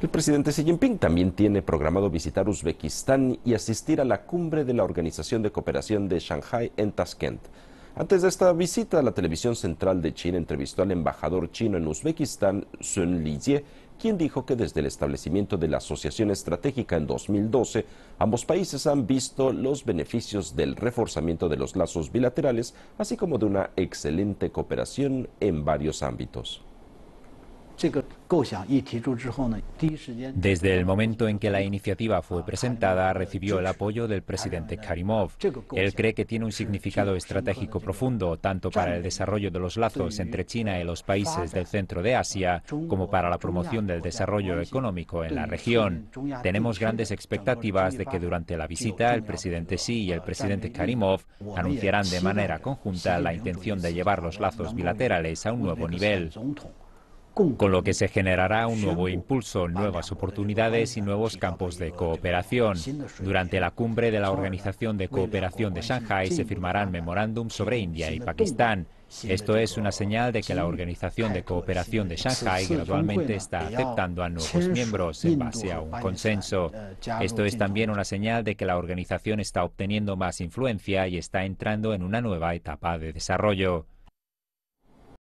El presidente Xi Jinping también tiene programado visitar Uzbekistán y asistir a la cumbre de la Organización de Cooperación de Shanghái en Tashkent. Antes de esta visita, la televisión central de China entrevistó al embajador chino en Uzbekistán, Sun Lijie, quien dijo que desde el establecimiento de la Asociación Estratégica en 2012, ambos países han visto los beneficios del reforzamiento de los lazos bilaterales, así como de una excelente cooperación en varios ámbitos. Desde el momento en que la iniciativa fue presentada, recibió el apoyo del presidente Karimov. Él cree que tiene un significado estratégico profundo, tanto para el desarrollo de los lazos entre China y los países del centro de Asia, como para la promoción del desarrollo económico en la región. Tenemos grandes expectativas de que durante la visita el presidente Xi y el presidente Karimov anunciarán de manera conjunta la intención de llevar los lazos bilaterales a un nuevo nivel con lo que se generará un nuevo impulso, nuevas oportunidades y nuevos campos de cooperación. Durante la cumbre de la Organización de Cooperación de Shanghái se firmarán memorándums sobre India y Pakistán. Esto es una señal de que la Organización de Cooperación de Shanghái gradualmente está aceptando a nuevos miembros en base a un consenso. Eh, Esto es también una señal de que la organización está obteniendo más influencia y está entrando en una nueva etapa de desarrollo.